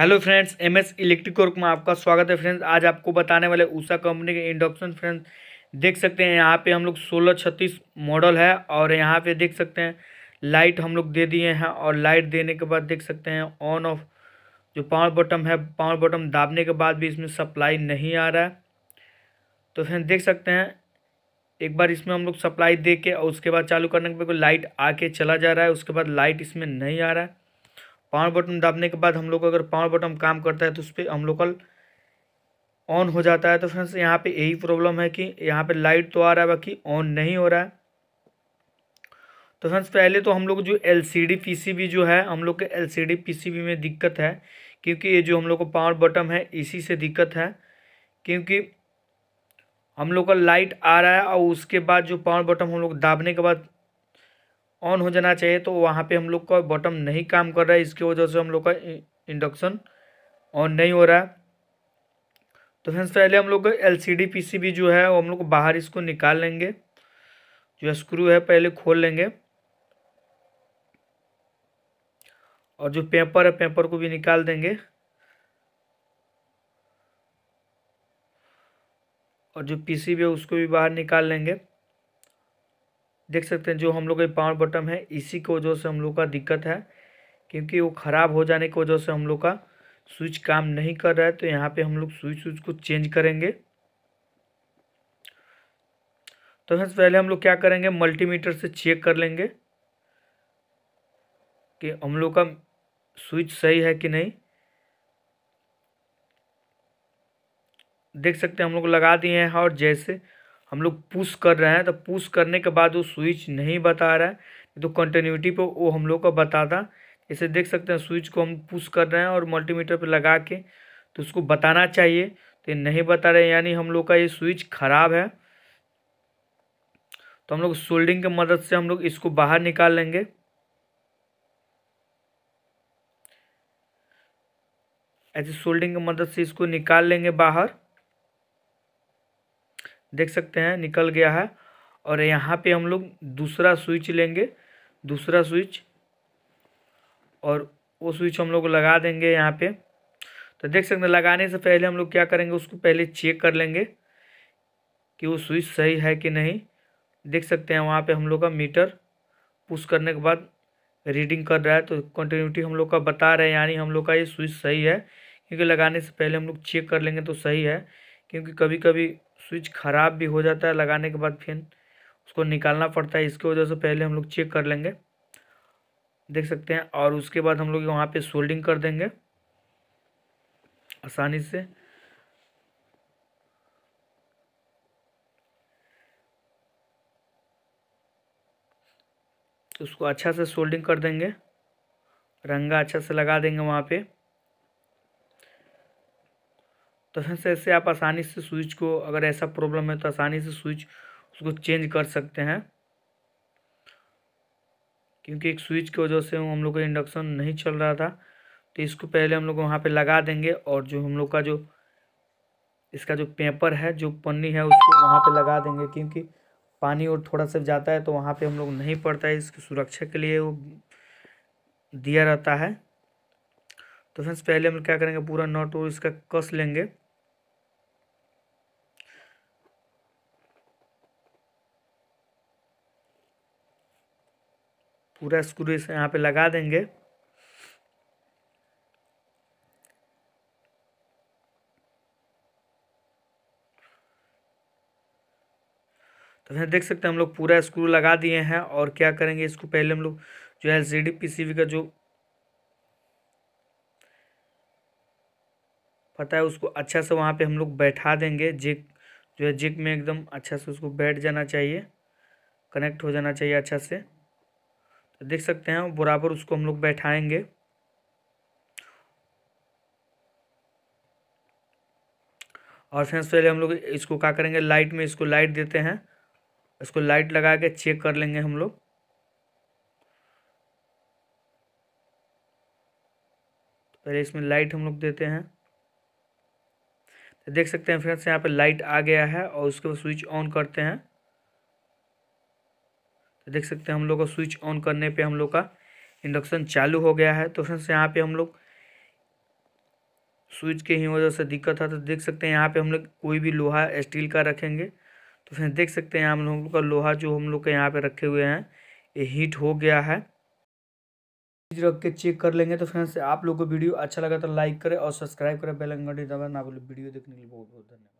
hello friends M S electric work में आपका स्वागत है फ्रेंड्स आज आपको बताने वाले उषा कंपनी के इंडक्शन फ्रेंड्स देख सकते हैं यहाँ पे हम लोग सोलह छत्तीस मॉडल है और यहाँ पे देख सकते हैं लाइट हम लोग दे दिए हैं और लाइट देने के बाद देख सकते हैं ऑन ऑफ जो पावर बटम है पावर बटम दाबने के बाद भी इसमें सप्लाई नहीं आ रहा है तो फ्रेंड देख सकते हैं एक बार इसमें हम लोग सप्लाई दे के और उसके बाद चालू करने के बाद लाइट आके चला जा रहा है उसके बाद लाइट इसमें नहीं आ रहा है पावर बटन दाबने के बाद हम लोग अगर पावर बटन काम करता है तो उस पर हम लोकल ऑन हो जाता है तो फ्रेंड्स यहाँ पे यही प्रॉब्लम है कि यहाँ पे लाइट तो आ रहा है बाकी ऑन नहीं हो रहा है तो फ्रेंड्स पहले तो हम लोग जो एल पीसीबी जो है हम लोग के एल पीसीबी में दिक्कत है क्योंकि ये जो हम लोग को पावर बटन है इसी से दिक्कत है क्योंकि हम लोग का लाइट आ रहा है और उसके बाद जो पावर बटन हम लोग दाबने के बाद ऑन हो जाना चाहिए तो वहाँ पे हम लोग का बॉटम नहीं काम कर रहा है इसकी वजह से हम लोग का इंडक्शन ऑन नहीं हो रहा तो फ्रेंड्स पहले हम लोग L C D P C जो है हम लोग बाहर इसको निकाल लेंगे जो स्क्रू है पहले खोल लेंगे और जो पेपर है पेपर को भी निकाल देंगे और जो पीसीबी है उसको भी बाहर निकाल लेंगे देख सकते हैं जो हम लोग का पावर बटन है इसी की वजह से हम लोग का दिक्कत है क्योंकि वो ख़राब हो जाने की वजह से हम लोग का स्विच काम नहीं कर रहा है तो यहाँ पे हम लोग स्विच स्विच को चेंज करेंगे तो सबसे पहले हम लोग क्या करेंगे मल्टीमीटर से चेक कर लेंगे कि हम लोग का स्विच सही है कि नहीं देख सकते हैं हम लोग लगा दिए हैं और जैसे हम लोग पुश कर रहे हैं तो पुश करने के बाद वो स्विच नहीं बता रहा है तो कंटिन्यूटी पर वो हम लोग का बताता इसे देख सकते हैं स्विच को हम पुश कर रहे हैं और मल्टीमीटर पर लगा के तो उसको बताना चाहिए तो ये नहीं बता रहे यानी हम लोग का ये स्विच ख़राब है तो हम लोग सोल्डिंग की मदद से हम लोग इसको बाहर निकाल लेंगे ऐसे सोल्डिंग की मदद से इसको निकाल लेंगे बाहर देख सकते हैं निकल गया है और यहाँ पे हम लोग दूसरा स्विच लेंगे दूसरा स्विच और वो स्विच हम लोग लगा देंगे यहाँ पे तो देख सकते हैं लगाने से पहले हम लोग क्या करेंगे उसको पहले चेक कर लेंगे कि वो स्विच सही है कि नहीं देख सकते हैं वहाँ पे हम लोग का मीटर पुश करने के बाद रीडिंग कर रहा है तो कंटिन्यूटी हम लोग का बता रहे हैं यानी हम लोग का ये स्विच सही है क्योंकि लगाने से पहले हम लोग चेक कर लेंगे तो सही है क्योंकि कभी कभी स्विच ख़राब भी हो जाता है लगाने के बाद फिर उसको निकालना पड़ता है इसके वजह से पहले हम लोग चेक कर लेंगे देख सकते हैं और उसके बाद हम लोग वहाँ पे सोल्डिंग कर देंगे आसानी से तो उसको अच्छा से सोल्डिंग कर देंगे रंगा अच्छा से लगा देंगे वहाँ पे तो फ्रेंड्स ऐसे आप आसानी से स्विच को अगर ऐसा प्रॉब्लम है तो आसानी से स्विच उसको चेंज कर सकते हैं क्योंकि एक स्विच की वजह से हम लोग का इंडक्शन नहीं चल रहा था तो इसको पहले हम लोग वहाँ पे लगा देंगे और जो हम लोग का जो इसका जो पेपर है जो पन्नी है उसको वहाँ पे लगा देंगे क्योंकि पानी और थोड़ा सा जाता है तो वहाँ पे हम लोग नहीं पड़ता है इसकी सुरक्षा के लिए वो दिया रहता है तो फ्रेंड्स पहले हम क्या करेंगे पूरा नट और इसका कस लेंगे पूरा स्क्रू इस यहाँ पे लगा देंगे तो फिर देख सकते हैं हम लोग पूरा स्क्रू लगा दिए हैं और क्या करेंगे इसको पहले हम लोग जो है सी पीसीबी का जो पता है उसको अच्छा से वहाँ पे हम लोग बैठा देंगे जिक जो है जिक में एकदम अच्छा से उसको बैठ जाना चाहिए कनेक्ट हो जाना चाहिए अच्छा से देख सकते हैं बराबर उसको हम लोग बैठाएंगे और फ्रेंड्स पहले हम लोग इसको क्या करेंगे लाइट में इसको लाइट देते हैं इसको लाइट लगा के चेक कर लेंगे हम लोग पहले इसमें लाइट हम लोग देते हैं तो देख सकते हैं फ्रेंड्स यहाँ पे लाइट आ गया है और उसके बाद स्विच ऑन करते हैं तो देख सकते हैं हम लोग का स्विच ऑन करने पे हम लोग का इंडक्शन चालू हो गया है तो फ्रेंड्स यहाँ पे हम लोग स्विच के ही वजह से दिक्कत था तो देख सकते हैं यहाँ पे हम लोग कोई भी लोहा स्टील का रखेंगे तो फिर देख सकते हैं हम लोग का लोहा जो हम लोग के यहाँ पे रखे हुए हैं ये हीट हो गया है चीज़ रख के चेक कर लेंगे तो फ्रेंड्स आप लोग को वीडियो अच्छा लगा तो लाइक करें और सब्सक्राइब करें बेल आइकन ना बोले वीडियो देखने के लिए बहुत बहुत धन्यवाद